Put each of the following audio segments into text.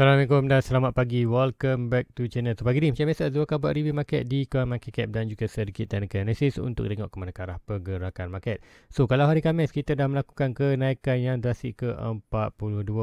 Assalamualaikum dan selamat pagi. Welcome back to channel tu pagi ni. Macam biasa, Azul akan buat review market di Kuala Market Cap dan juga sedikit technical analysis untuk tengok ke mana arah pergerakan market. So, kalau hari Khamis, kita dah melakukan kenaikan yang drastik ke 42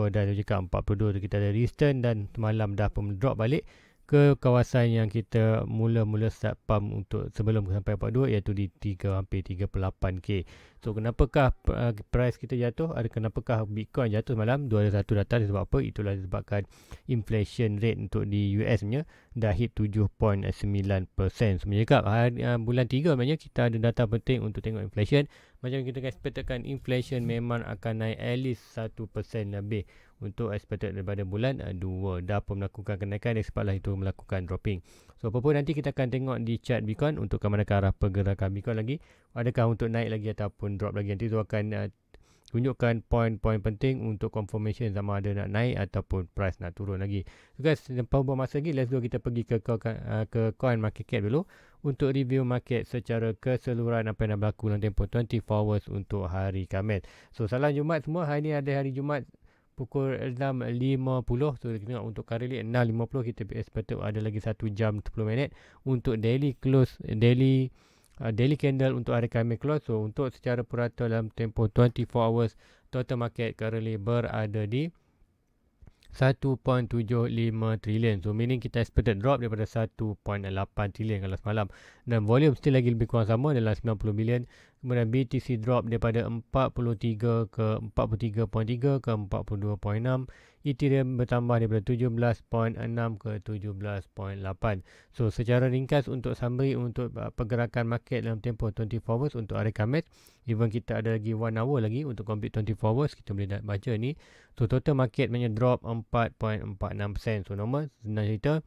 dan juga 42 tu kita ada return dan semalam dah pun drop balik ke kawasan yang kita mula-mula start pump untuk sebelum sampai 42 iaitu di 3 hampir 38k. So kenapakah eh, price kita jatuh? Ada kenapakah Bitcoin jatuh malam 201 datang sebab apa? Itulah disebabkan inflation rate untuk di US nya dah hit 7.9%. Sebenarnya so, kak, eh, bulan 3 sebenarnya kita ada data penting untuk tengok inflation macam kita kan expectkan inflation memang akan naik at least 1% lebih untuk expected daripada bulan 2 eh, dah pun melakukan kenaikan dan sebablah itu melakukan dropping so apa pun nanti kita akan tengok di chart Bitcoin untuk ke mana ke arah pergerakan Bitcoin lagi adakah untuk naik lagi ataupun drop lagi nanti tu akan uh, tunjukkan poin-poin penting untuk confirmation sama ada nak naik ataupun price nak turun lagi. So guys, tanpa buang masa lagi, let's go kita pergi ke uh, ke coin market cap dulu untuk review market secara keseluruhan apa yang dah berlaku dalam tempoh 24 hours untuk hari Khamis. So salam Jumaat semua. Hari ini ada hari Jumaat pukul 6.50 so kita tengok untuk currently 6.50 kita expect ada lagi 1 jam 10 minit untuk daily close daily Ah, daily candle untuk hari kami keluar. So, untuk secara purata dalam tempoh 24 hours, total market currently berada di 1.75 trilion. So, meaning kita expected drop daripada 1.8 trilion kalau semalam. Dan volume still lagi lebih kurang sama dalam 90 million kemudian BTC drop daripada 43 ke 43.3 ke 42.6 Ethereum bertambah daripada 17.6 ke 17.8 so secara ringkas untuk summary untuk uh, pergerakan market dalam tempoh 24 hours untuk hari Khamis even kita ada lagi 1 hour lagi untuk complete 24 hours kita boleh baca ni so total market punya drop 4.46% so normal senang cerita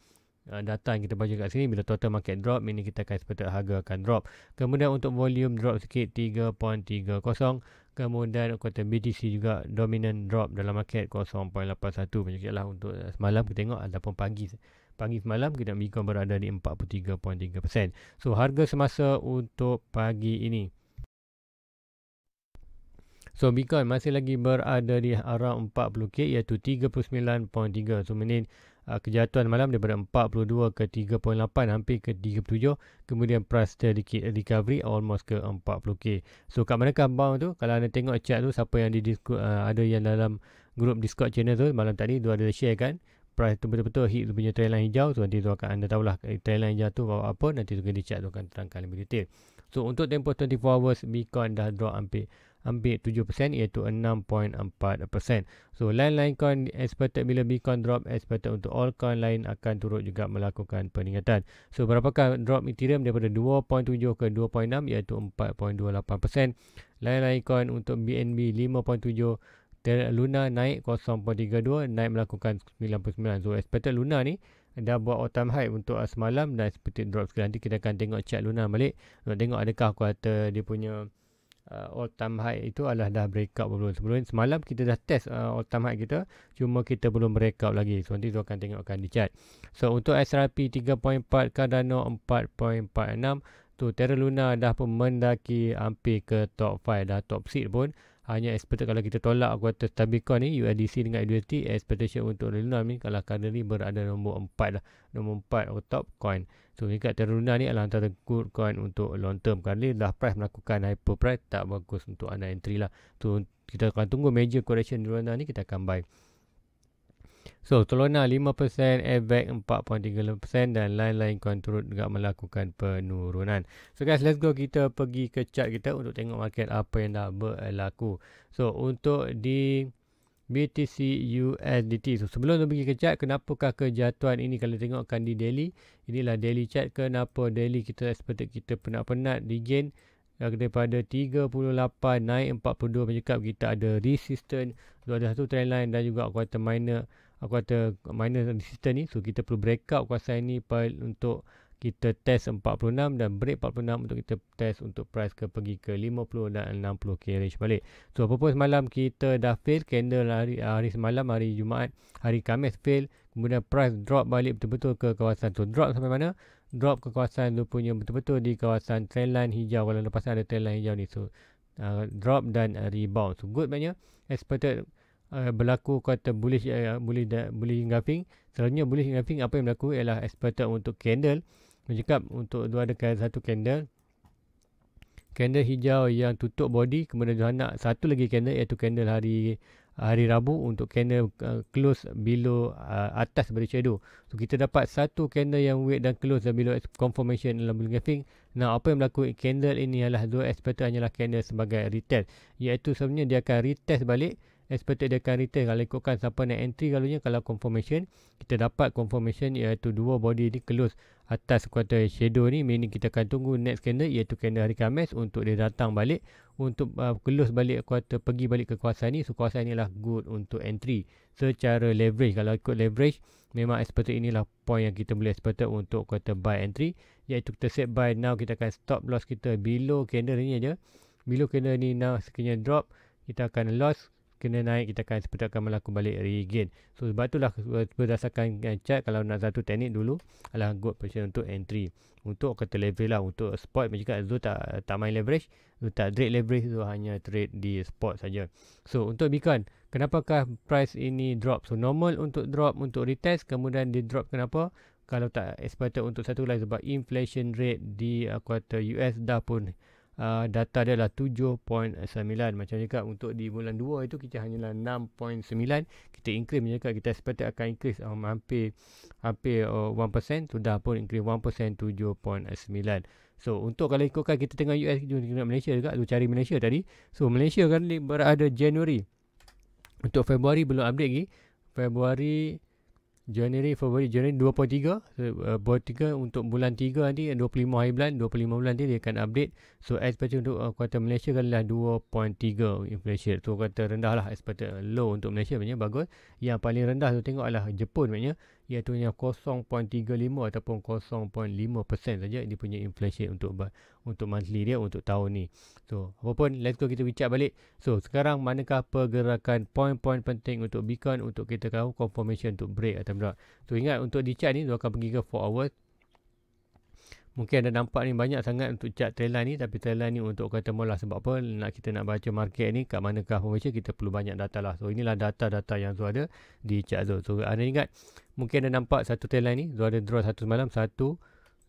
Uh, data yang kita baca kat sini bila total market drop ini kita akan expected harga akan drop kemudian untuk volume drop sikit 3.30 kemudian kuota BTC juga dominant drop dalam market 0.81 macam lah untuk uh, semalam kita tengok ataupun pagi pagi semalam kita Bitcoin berada di 43.3% so harga semasa untuk pagi ini So Bitcoin masih lagi berada di arah 40k iaitu 39.3. So menin uh, kejatuhan malam daripada 42 ke 3.8 hampir ke 37 kemudian price sedikit recovery almost ke 40k so kat mana bang tu kalau anda tengok chart tu siapa yang di uh, ada yang dalam grup discord channel tu malam tadi tu ada share kan price tu betul-betul hit tu punya trendline hijau tu. nanti tu akan anda tahulah eh, trendline hijau tu bawa apa nanti tu kena chart tu akan terangkan lebih detail so untuk tempoh 24 hours Bitcoin dah drop hampir ambil 7% iaitu 6.4%. So lain-lain coin expected bila Bitcoin drop expected untuk all coin lain akan turut juga melakukan peningkatan. So berapakah drop Ethereum daripada 2.7 ke 2.6 iaitu 4.28%. Lain-lain coin untuk BNB 5.7 Luna naik 0.32 naik melakukan 99 so expected Luna ni dah buat all time high untuk semalam dan expected drop sekali nanti kita akan tengok chart Luna balik nak tengok adakah kuarter dia punya uh, all time high itu adalah dah break belum sebelum sebelum ini, semalam kita dah test uh, all time high kita cuma kita belum break breakout lagi so nanti tu akan tengokkan di chart so untuk SRP 3.4 Cardano 4.46 tu Terra Luna dah pun mendaki hampir ke top 5 dah top 6 pun hanya expected kalau kita tolak kuartal stabilkan ni USDC dengan USDT expectation untuk Luna ni kalau kali ni berada nombor 4 lah nombor 4 atau top coin so ni kat Luna ni adalah antara good coin untuk long term kali dah price melakukan hyper price tak bagus untuk anda entry lah so kita akan tunggu major correction di Luna ni kita akan buy So, Telona 5%, Airbag 4.3% dan lain-lain kontrol juga melakukan penurunan. So guys, let's go kita pergi ke chart kita untuk tengok market apa yang dah berlaku. So, untuk di BTC USDT. So, sebelum tu pergi ke chart, kenapakah kejatuhan ini kalau tengokkan di daily? Inilah daily chart. Kenapa daily kita seperti kita penat-penat di gain? Eh, daripada 38 naik 42 macam kita ada resistance, ada satu trend line dan juga quarter minor aku ada minus resistance ni so kita perlu breakout kuasa ni untuk kita test 46 dan break 46 untuk kita test untuk price ke pergi ke 50 dan 60 range balik. So apa pun semalam kita dah fail candle hari, ah, hari semalam hari Jumaat hari Khamis fail kemudian price drop balik betul-betul ke kawasan tu. Drop sampai mana? Drop ke kawasan tu punya betul-betul di kawasan trend line hijau kalau lepas ada trend line hijau ni. So uh, drop dan rebound. So good banyak. expected Eh, berlaku kata bullish uh, bullish da, bullish engulfing selalunya bullish engulfing apa yang berlaku ialah expected untuk candle mencakap untuk dua ada satu candle candle hijau yang tutup body kemudian Johan nak satu lagi candle iaitu candle hari hari Rabu untuk candle uh, close below uh, atas dari shadow. So kita dapat satu candle yang wait dan close dan below confirmation dalam bullish engulfing. Nah, apa yang berlaku candle ini adalah dua expected hanyalah candle sebagai retest iaitu sebenarnya dia akan retest balik expected akan return kalau ikutkan siapa nak entry kalaunya kalau confirmation kita dapat confirmation iaitu dua body ni close atas kuota shadow ni meaning kita akan tunggu next candle iaitu candle hari Khamis untuk dia datang balik untuk uh, close balik kuota pergi balik ke kuasa ni so kawasan ni lah good untuk entry secara leverage kalau ikut leverage memang expected inilah point yang kita boleh expected untuk kuota buy entry iaitu kita set buy now kita akan stop loss kita below candle ni aja below candle ni now sekiranya drop kita akan loss kena naik kita akan seperti akan melakukan balik regain so sebab itulah berdasarkan eh, chart kalau nak satu teknik dulu adalah good position untuk entry untuk kata level lah untuk spot macam kat Zul tak, tak main leverage Zul tak trade leverage Zul hanya trade di spot saja. so untuk Bitcoin kenapakah price ini drop so normal untuk drop untuk retest kemudian dia drop kenapa kalau tak expected untuk satu lagi sebab inflation rate di uh, kuartal US dah pun uh, data dia adalah 7.9 macam cakap untuk di bulan 2 itu kita hanyalah 6.9 kita increase macam cakap kita expected akan increase um, hampir hampir uh, 1% sudah pun increase 1% 7.9 So untuk kalau ikutkan kita tengah US kita tengok Malaysia juga tu cari Malaysia tadi. So Malaysia kan berada Januari. Untuk Februari belum update lagi. Februari Januari, Februari, Januari 2.3 uh, buat 3 untuk bulan 3 nanti 25 hari bulan 25 bulan nanti dia akan update so expected untuk uh, kuartal Malaysia kan lah 2.3 inflation tu kata rendah lah expected uh, low untuk Malaysia maknanya bagus yang paling rendah tu tengok adalah Jepun maknanya iaitu hanya 0.35 ataupun 0.5% saja dia punya inflation rate untuk untuk monthly dia untuk tahun ni. So, apa pun let's go kita bincang balik. So, sekarang manakah pergerakan point-point penting untuk Bitcoin untuk kita tahu confirmation untuk break atau tidak. So, ingat untuk di chart ni dia akan pergi ke 4 hours Mungkin anda nampak ni banyak sangat untuk chart trail line ni tapi trail line ni untuk kata mula sebab apa nak kita nak baca market ni kat manakah formation kita perlu banyak data lah. So inilah data-data yang tu ada di chart tu. So anda ingat mungkin anda nampak satu trail line ni tu ada draw satu semalam satu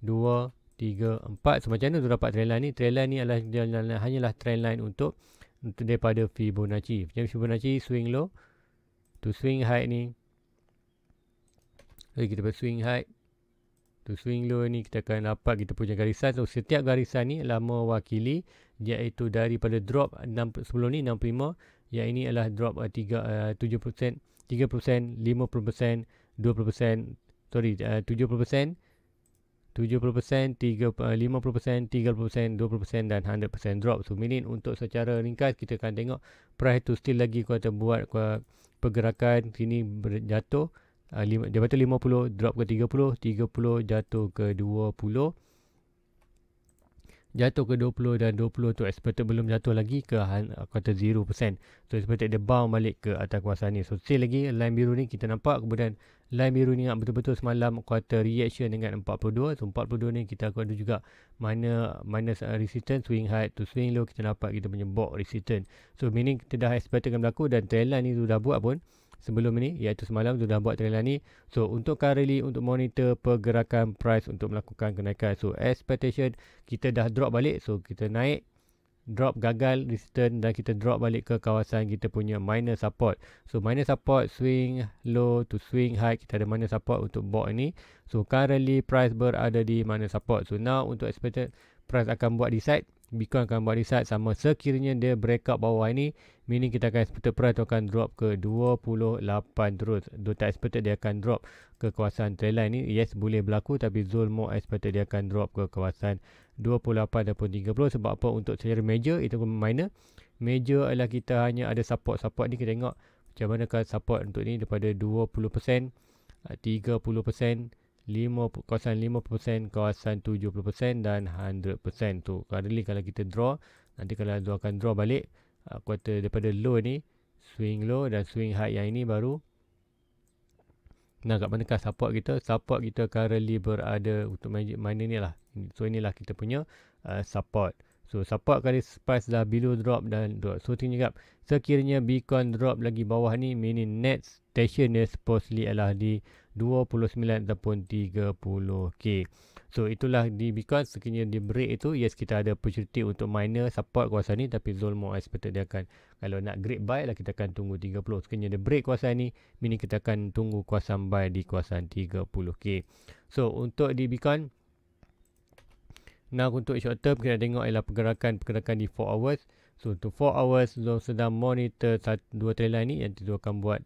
dua tiga empat so macam mana tu dapat Trail line ni trend line ni adalah dia, hanyalah trail line untuk, untuk daripada Fibonacci. Macam Fibonacci swing low to swing high ni. Jadi so, kita berswing high To swing low ni kita akan dapat kita punya garisan. So setiap garisan ni adalah mewakili iaitu daripada drop 6, sebelum ni 65. Yang ini adalah drop 3, uh, 7%, 3%, 50%, 20%, sorry uh, 7%, 7%, 3, uh, 50%, 30%, 20% dan 100% drop. So minit untuk secara ringkas kita akan tengok price tu still lagi kau buat kau pergerakan sini berjatuh. Ah, dia kata 50 drop ke 30, 30 jatuh ke 20. Jatuh ke 20 dan 20 tu expected belum jatuh lagi ke ah, kata 0%. So expected dia bound balik ke atas kawasan ni. So still lagi line biru ni kita nampak kemudian line biru ni betul-betul semalam kuarter reaction dengan 42. So 42 ni kita akan ada juga mana minus ah, resistance swing high to swing low kita dapat kita punya box resistance. So meaning kita dah expected akan berlaku dan trend line ni sudah buat pun sebelum ini, iaitu semalam sudah buat trailer ni so untuk currently untuk monitor pergerakan price untuk melakukan kenaikan so expectation kita dah drop balik so kita naik drop gagal resistance dan kita drop balik ke kawasan kita punya minor support. So minor support swing low to swing high kita ada minor support untuk bot ini. So currently price berada di minor support. So now untuk expected price akan buat decide Bitcoin akan buat reset sama sekiranya dia break up bawah ini mini kita akan expected price tu akan drop ke 28 terus Do tak expected dia akan drop ke kawasan trendline ni yes boleh berlaku tapi Zul more expected dia akan drop ke kawasan 28 ataupun 30 sebab apa untuk secara major itu pun minor major adalah kita hanya ada support-support ni kita tengok macam manakah support untuk ni daripada 20% 30% kawasan 5%, kawasan 70% dan 100% tu. Currently kalau kita draw, nanti kalau dua akan draw balik uh, kuarter daripada low ni, swing low dan swing high yang ini baru nak kat manakah support kita? Support kita currently berada untuk main mana ni lah. So inilah kita punya uh, support. So support kali spice dah below drop dan drop. So tinggi kap. Sekiranya beacon drop lagi bawah ni, meaning net station ni supposedly adalah di 29.30. ataupun k So itulah di because sekiranya dia break itu yes ya, kita ada opportunity untuk minor support kuasa ni tapi zone more expected dia akan kalau nak great buy lah kita akan tunggu 30. Sekiranya dia break kuasa ni mini kita akan tunggu kuasa buy di kawasan 30k. So untuk di Bitcoin Now untuk short term kita tengok ialah pergerakan-pergerakan di 4 hours. So untuk 4 hours zone sedang monitor 2 trend line ni yang tu akan buat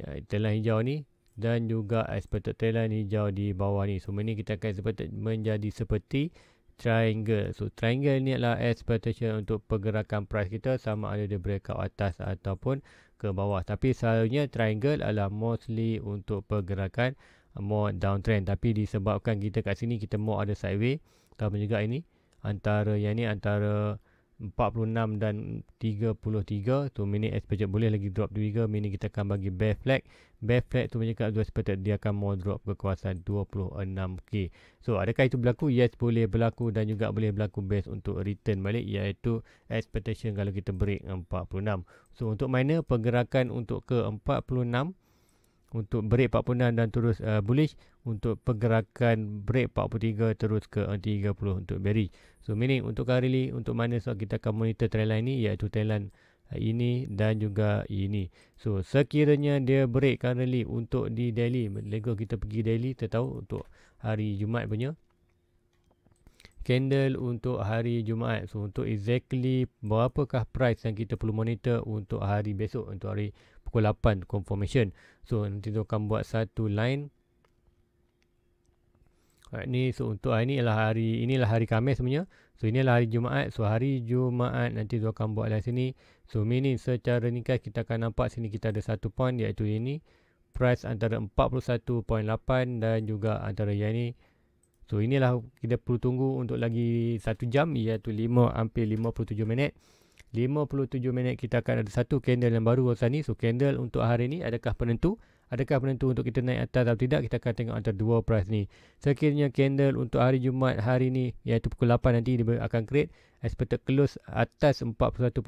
ya, trend line hijau ni dan juga expected trendline hijau di bawah ni. So ini kita akan seperti menjadi seperti triangle. So triangle ni adalah expectation untuk pergerakan price kita sama ada dia breakout atas ataupun ke bawah. Tapi selalunya triangle adalah mostly untuk pergerakan uh, more downtrend. Tapi disebabkan kita kat sini kita more ada sideway. Kalau juga ini antara yang ni antara 46 dan 33 tu so, minit expected boleh lagi drop 2 minit kita akan bagi bear flag Bearflat tu menyekat dua sepatut dia akan more drop ke kawasan 26K. So adakah itu berlaku? Yes boleh berlaku dan juga boleh berlaku base untuk return balik iaitu expectation kalau kita break 46. So untuk miner pergerakan untuk ke 46 untuk break 46 dan terus uh, bullish untuk pergerakan break 43 terus ke 30 untuk bearish. So meaning untuk kali ini untuk miner so kita akan monitor trendline ini iaitu trendline ini dan juga ini. So sekiranya dia break currently untuk di Delhi, lego kita pergi Delhi, kita tahu untuk hari Jumaat punya candle untuk hari Jumaat. So untuk exactly berapakah price yang kita perlu monitor untuk hari besok untuk hari pukul 8 confirmation. So nanti tu akan buat satu line Right, ni so untuk hari ni ialah hari inilah hari Khamis sebenarnya. So inilah hari Jumaat. So hari Jumaat nanti tu akan buat dari sini. So meaning secara ringkas kita akan nampak sini kita ada satu point iaitu ini price antara 41.8 dan juga antara yang ini. So inilah kita perlu tunggu untuk lagi satu jam iaitu 5 hampir 57 minit. 57 minit kita akan ada satu candle yang baru kawasan ni. So candle untuk hari ni adakah penentu? adakah penentu untuk kita naik atas atau tidak kita akan tengok antara dua price ni sekiranya candle untuk hari Jumaat hari ni iaitu pukul 8 nanti dia akan create expected close atas 41.8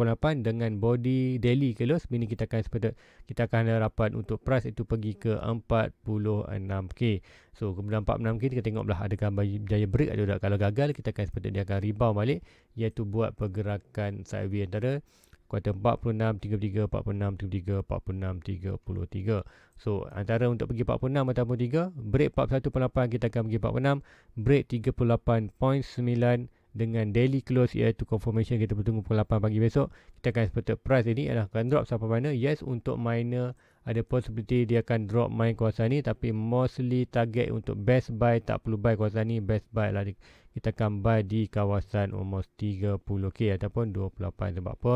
dengan body daily close ini kita akan expected kita akan ada rapat untuk price itu pergi ke 46k so kemudian 46k kita tengok belah adakah berjaya break atau tidak kalau gagal kita akan expected dia akan rebound balik iaitu buat pergerakan sideways antara kuartal 46 33 46 33 46 33 so antara untuk pergi 46 atau 3 break 41.8 kita akan pergi 46 break 38.9 dengan daily close iaitu confirmation kita bertunggu pukul 8 pagi besok kita akan expected price ini adalah akan drop sampai mana yes untuk minor ada possibility dia akan drop main kuasa ni tapi mostly target untuk best buy tak perlu buy kuasa ni best buy lah kita akan buy di kawasan almost 30k ataupun 28 sebab apa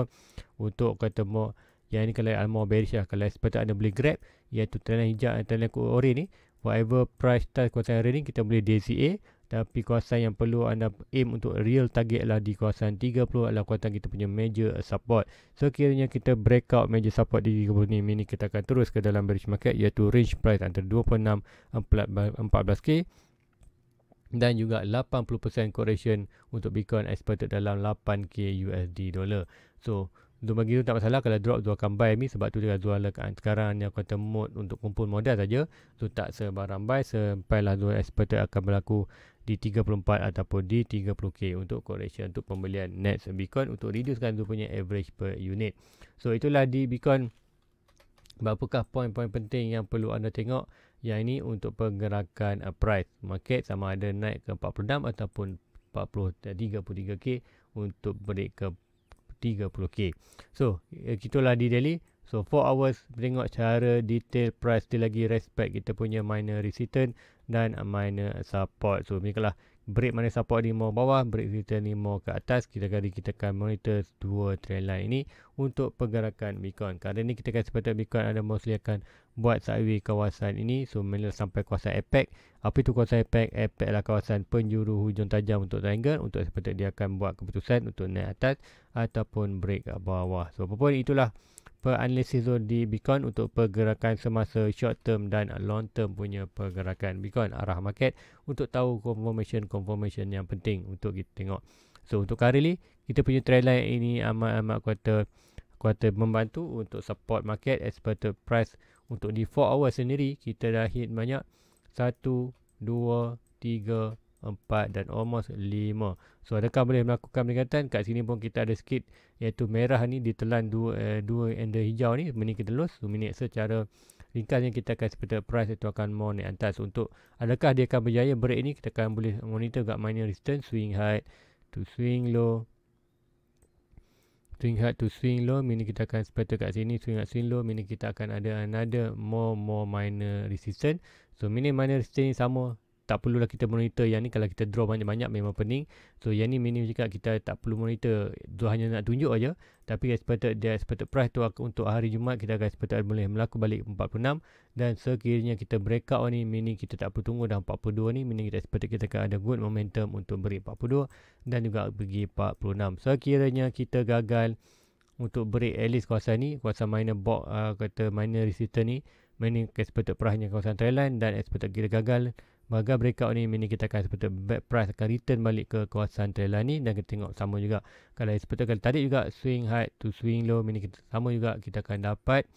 untuk ketemu yang ni kalau almo bearish lah kalau seperti ada beli grab iaitu trend hijau dan trend orange ni whatever price tak kuasa orange ni kita boleh DCA tapi kawasan yang perlu anda aim untuk real target lah di kawasan 30 adalah kawasan kita punya major support. Sekiranya so, kita breakout major support di 30 ni, ini kita akan terus ke dalam bearish market iaitu range price antara 26 14K dan juga 80% correction untuk Bitcoin expected dalam 8K USD dollar. So, untuk bagi tu tak masalah kalau drop dua akan buy ni sebab tu dia jual lekat. Sekarang ni aku kata mode untuk kumpul modal saja. Tu tak sebarang buy lah dua expected akan berlaku di 34 ataupun di 30k untuk correction untuk pembelian net Bitcoin untuk reducekan tu punya average per unit. So itulah di Bitcoin berapakah poin-poin penting yang perlu anda tengok yang ini untuk pergerakan uh, price market sama ada naik ke 46 ataupun 40 33k eh, untuk break ke 30k. So, eh, itulah di Delhi. So, 4 hours tengok cara detail price dia lagi respect kita punya minor resistance dan minor support. So, ni kalah break mana support di mall bawah, break kita ni mall ke atas, kita kali kita akan monitor dua trend line ini untuk pergerakan Bitcoin. Kali ni kita akan sepatutnya Bitcoin ada mostly akan buat sideway kawasan ini. So, mainly sampai kawasan APEC. Apa itu kawasan APEC? APEC adalah kawasan penjuru hujung tajam untuk triangle untuk sepatutnya dia akan buat keputusan untuk naik atas ataupun break ke bawah. So, apa pun itulah per analisis zone di Bitcoin untuk pergerakan semasa short term dan long term punya pergerakan Bitcoin arah market untuk tahu confirmation-confirmation yang penting untuk kita tengok. So untuk ni kita punya trend line ini amat-amat kuata kuata membantu untuk support market as price untuk di 4 hour sendiri kita dah hit banyak 1, 2, 3, empat dan almost lima. So adakah boleh melakukan peningkatan? Kat sini pun kita ada sikit iaitu merah ni ditelan dua eh, dua and the hijau ni meningkat telus. So minit secara ringkasnya kita akan seperti price itu akan more naik atas untuk adakah dia akan berjaya break ni kita akan boleh monitor gap minor resistance swing high to swing low swing high to swing low mini kita akan seperti kat sini swing high swing low mini kita akan ada another more more minor resistance so mini minor resistance ni sama tak perlulah kita monitor yang ni kalau kita draw banyak-banyak memang pening so yang ni minimum cakap kita tak perlu monitor tu hanya nak tunjuk aja. tapi expected dia expected price tu untuk hari Jumaat kita akan expected boleh melaku balik 46 dan sekiranya kita breakout ni mini kita tak perlu tunggu dah 42 ni mini kita expected kita akan ada good momentum untuk beri 42 dan juga pergi 46 sekiranya kita gagal untuk break at least kawasan ni kawasan minor box uh, kata minor resistance ni meaning expected price hanya kawasan trendline dan expected kita gagal Maka breakout ni mini kita akan seperti back price akan return balik ke kawasan trailer ni dan kita tengok sama juga. Kalau seperti kali tadi juga swing high to swing low mini kita sama juga kita akan dapat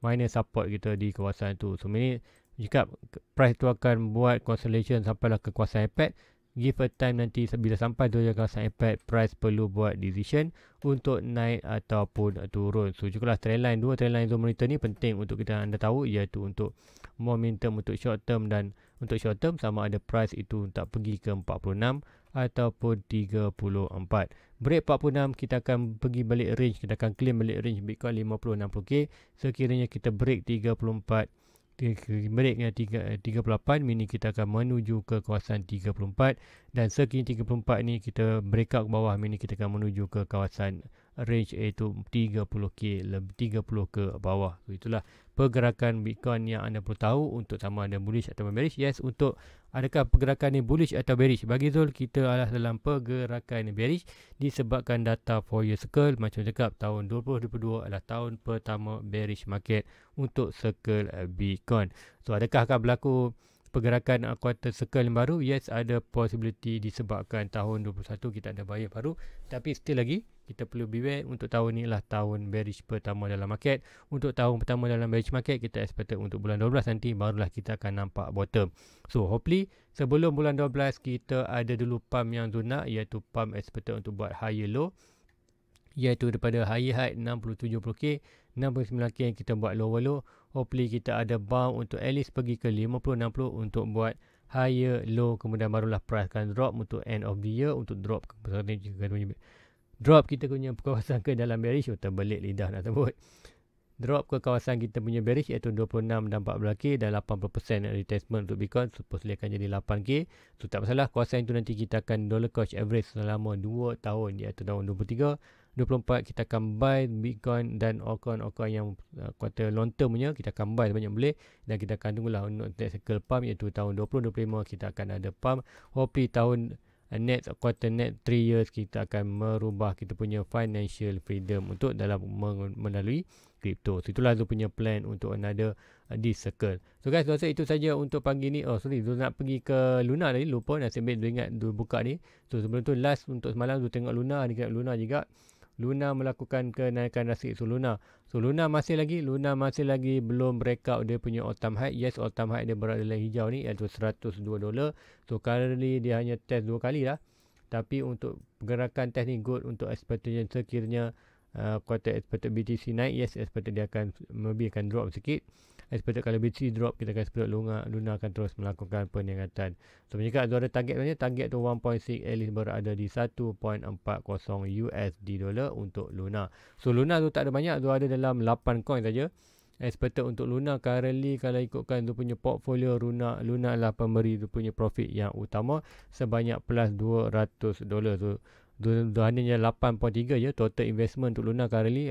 minor support kita di kawasan tu. So mini jika price tu akan buat consolidation sampailah ke kawasan apex give a time nanti bila sampai tu kawasan apex price perlu buat decision untuk naik ataupun turun. So jugalah trendline dua trendline zone monitor ni penting untuk kita anda tahu iaitu untuk momentum untuk short term dan untuk short term sama ada price itu tak pergi ke 46 ataupun 34. Break 46 kita akan pergi balik range kita akan claim balik range Bitcoin 50 60k. Sekiranya so, kita break 34 break 38 eh, mini kita akan menuju ke kawasan 34 dan sekini 34 ni kita break out ke bawah mini kita akan menuju ke kawasan range iaitu 30k lebih 30 ke bawah itulah pergerakan Bitcoin yang anda perlu tahu untuk sama ada bullish atau bearish. Yes, untuk adakah pergerakan ini bullish atau bearish. Bagi Zul, kita adalah dalam pergerakan ini bearish disebabkan data 4 year circle. Macam cakap, tahun 2022 adalah tahun pertama bearish market untuk circle uh, Bitcoin. So, adakah akan berlaku pergerakan uh, quarter circle yang baru? Yes, ada possibility disebabkan tahun 2021 kita ada buyer baru. Tapi, still lagi, kita perlu beware untuk tahun ni lah tahun bearish pertama dalam market untuk tahun pertama dalam bearish market kita expected untuk bulan 12 nanti barulah kita akan nampak bottom so hopefully sebelum bulan 12 kita ada dulu pump yang zona iaitu pump expected untuk buat higher low iaitu daripada high high 60-70k 69k yang kita buat lower low hopefully kita ada bound untuk at least pergi ke 50-60 untuk buat higher low kemudian barulah price akan drop untuk end of the year untuk drop ke drop kita punya kawasan ke dalam bearish atau belik lidah nak sebut drop ke kawasan kita punya bearish iaitu 26 dan 14k dan 80% retestment untuk Bitcoin supposedly akan jadi 8k so tak masalah kawasan itu nanti kita akan dollar cost average selama 2 tahun iaitu tahun 23 24 kita akan buy Bitcoin dan altcoin-altcoin yang uh, kuota long term punya kita akan buy sebanyak boleh dan kita akan tunggulah untuk next cycle pump iaitu tahun 2025 kita akan ada pump hopefully tahun Next quarter next 3 years kita akan merubah kita punya financial freedom untuk dalam melalui crypto. So itulah tu punya plan untuk another uh, this circle. So guys, rasa itu saja untuk pagi ni. Oh sorry, tu nak pergi ke Luna tadi lupa nak sembang dulu ingat dulu buka ni. So sebelum tu last untuk semalam tu tengok Luna ni kena Luna juga. Luna melakukan kenaikan nasib so Luna so Luna masih lagi Luna masih lagi belum breakout dia punya all high yes all high dia berada dalam hijau ni iaitu 102 dolar so currently dia hanya test dua kali lah tapi untuk pergerakan teknik ni good untuk expectation sekiranya uh, quarter expected BTC naik yes expected dia akan maybe akan drop sikit expected kalau BTC drop kita akan expect Luna, Luna akan terus melakukan peningkatan. So menjaga ada ada target sebenarnya target tu 1.6 at least berada di 1.40 USD dollar untuk Luna. So Luna tu tak ada banyak tu ada dalam 8 coin saja. Expected untuk Luna currently kalau ikutkan tu punya portfolio Luna Luna lah pemberi tu punya profit yang utama sebanyak plus 200 dollar. tu. Dua-duanya 8.3 je total investment untuk Luna currently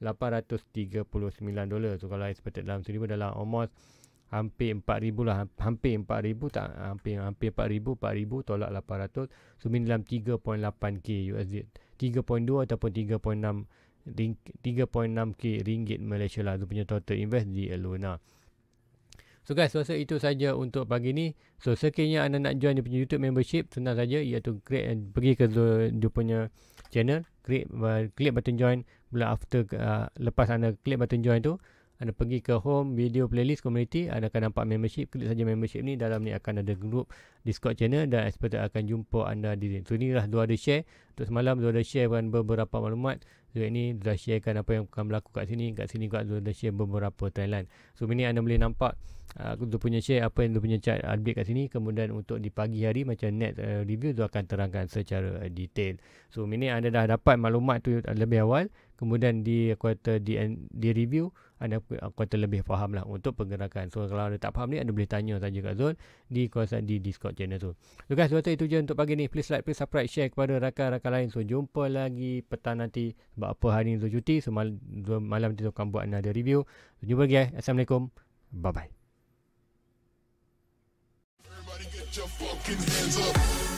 839 dolar tu kalau expected dalam sini pun dalam almost hampir 4000 lah hampir 4000 tak hampir hampir 4000 4000 tolak 800 so dalam 3.8k USD 3.2 ataupun 3.6 3.6k ringgit Malaysia lah tu punya total invest di Luna So guys, so, so itu saja untuk pagi ni. So sekiranya anda nak join dia punya YouTube membership, senang saja iaitu create pergi ke dia punya channel, create uh, klik button join, kemudian after uh, lepas anda klik button join tu anda pergi ke home video playlist community anda akan nampak membership klik saja membership ni dalam ni akan ada group Discord channel dan expected akan jumpa anda di sini. So inilah dua ada share. Untuk semalam dua ada share dengan beberapa maklumat. So ini dua sharekan apa yang akan berlaku kat sini. Kat sini juga dua ada share beberapa Thailand. So ini anda boleh nampak uh, dia punya share apa yang dia punya chart update kat sini. Kemudian untuk di pagi hari macam net uh, review tu akan terangkan secara uh, detail. So ini anda dah dapat maklumat tu lebih awal. Kemudian di kuota di, di review anda uh, kuota lebih faham lah untuk pergerakan. So kalau anda tak faham ni anda boleh tanya saja kat Zul di kuasa di Discord channel tu. So guys, sebab itu je untuk pagi ni. Please like, please subscribe, share kepada rakan-rakan lain. So, jumpa lagi petang nanti. Sebab apa hari ni tu cuti. So, mal- malam nanti tu akan buat another review. So, jumpa lagi eh. Assalamualaikum. Bye-bye.